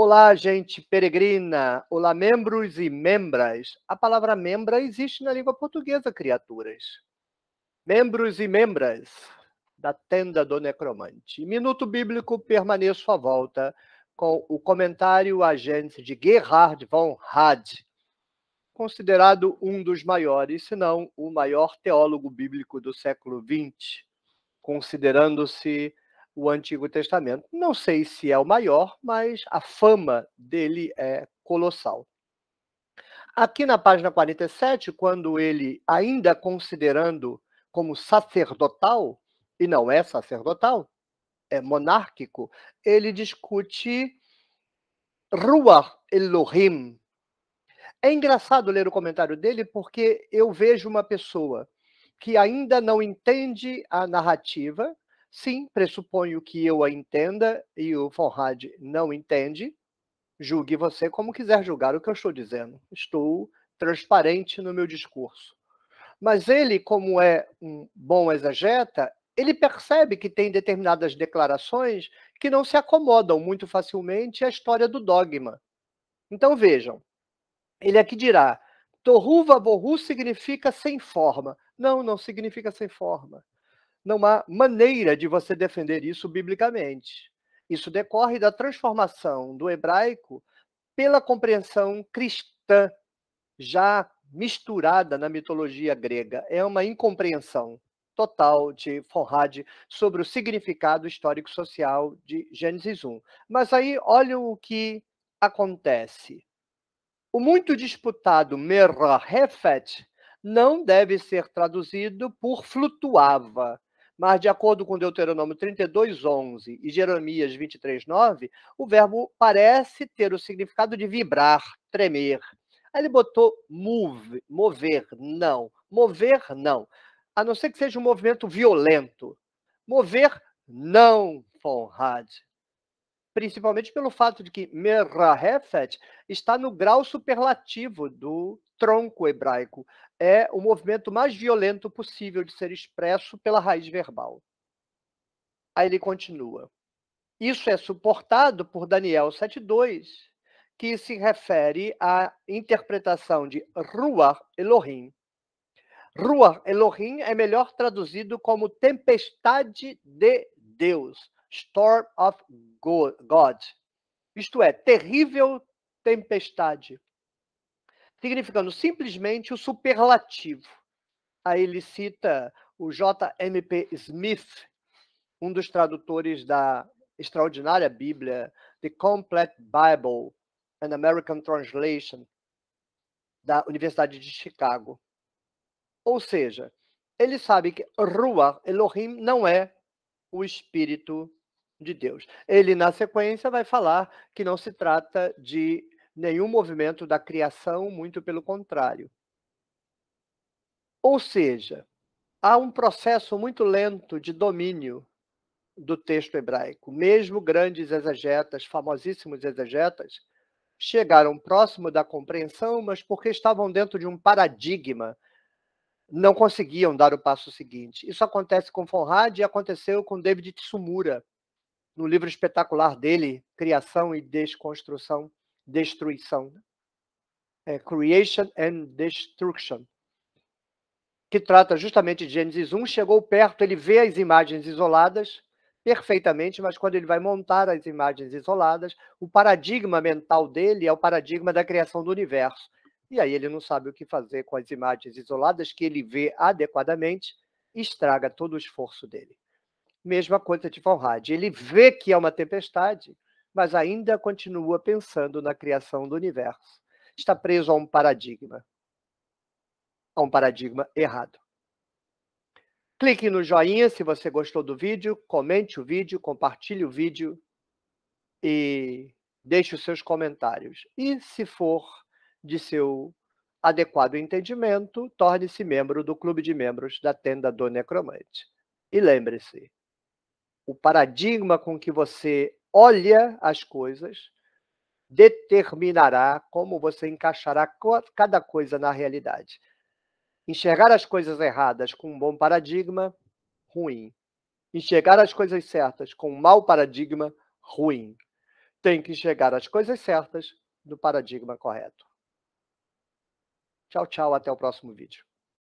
Olá, gente peregrina. Olá, membros e membras. A palavra membra existe na língua portuguesa, criaturas. Membros e membras da tenda do necromante. Minuto bíblico, permaneço à volta com o comentário agente de Gerhard von Hade, considerado um dos maiores, se não o maior teólogo bíblico do século XX, considerando-se o Antigo Testamento. Não sei se é o maior, mas a fama dele é colossal. Aqui na página 47, quando ele, ainda considerando como sacerdotal, e não é sacerdotal, é monárquico, ele discute Ruach Elohim. É engraçado ler o comentário dele porque eu vejo uma pessoa que ainda não entende a narrativa, Sim, pressuponho que eu a entenda e o Conrad não entende. Julgue você como quiser julgar o que eu estou dizendo. Estou transparente no meu discurso. Mas ele, como é um bom exegeta, ele percebe que tem determinadas declarações que não se acomodam muito facilmente à história do dogma. Então vejam, ele aqui dirá: Torruva Borru significa sem forma. Não, não significa sem forma. Não há maneira de você defender isso biblicamente. Isso decorre da transformação do hebraico pela compreensão cristã, já misturada na mitologia grega. É uma incompreensão total de Forrad sobre o significado histórico-social de Gênesis 1. Mas aí, olha o que acontece. O muito disputado Merahefet não deve ser traduzido por flutuava, mas, de acordo com Deuteronômio 32, 11 e Jeremias 23, 9, o verbo parece ter o significado de vibrar, tremer. Aí ele botou move, mover, não. Mover, não. A não ser que seja um movimento violento. Mover, não, Fonrad principalmente pelo fato de que Merahefet está no grau superlativo do tronco hebraico. É o movimento mais violento possível de ser expresso pela raiz verbal. Aí ele continua. Isso é suportado por Daniel 7.2, que se refere à interpretação de Ruach Elohim. Ruach Elohim é melhor traduzido como tempestade de Deus Storm of God, isto é, terrível tempestade, significando simplesmente o superlativo. Aí ele cita o J.M.P. Smith, um dos tradutores da extraordinária Bíblia, The Complete Bible, an American Translation, da Universidade de Chicago. Ou seja, ele sabe que Ruach Elohim não é o espírito de Deus. Ele, na sequência, vai falar que não se trata de nenhum movimento da criação, muito pelo contrário. Ou seja, há um processo muito lento de domínio do texto hebraico. Mesmo grandes exegetas, famosíssimos exegetas, chegaram próximo da compreensão, mas porque estavam dentro de um paradigma, não conseguiam dar o passo seguinte. Isso acontece com Fonrad e aconteceu com David Tsumura, no livro espetacular dele, Criação e Desconstrução, Destruição. Né? É, Creation and Destruction, que trata justamente de Gênesis 1, chegou perto, ele vê as imagens isoladas perfeitamente, mas quando ele vai montar as imagens isoladas, o paradigma mental dele é o paradigma da criação do universo. E aí ele não sabe o que fazer com as imagens isoladas que ele vê adequadamente, estraga todo o esforço dele. Mesma coisa de Conrad. Ele vê que é uma tempestade, mas ainda continua pensando na criação do universo. Está preso a um paradigma. A um paradigma errado. Clique no joinha se você gostou do vídeo, comente o vídeo, compartilhe o vídeo e deixe os seus comentários. E se for de seu adequado entendimento, torne-se membro do clube de membros da Tenda do Necromante. E lembre-se, o paradigma com que você olha as coisas determinará como você encaixará cada coisa na realidade. Enxergar as coisas erradas com um bom paradigma, ruim. Enxergar as coisas certas com um mau paradigma, ruim. Tem que enxergar as coisas certas do paradigma correto. Tchau, tchau, até o próximo vídeo.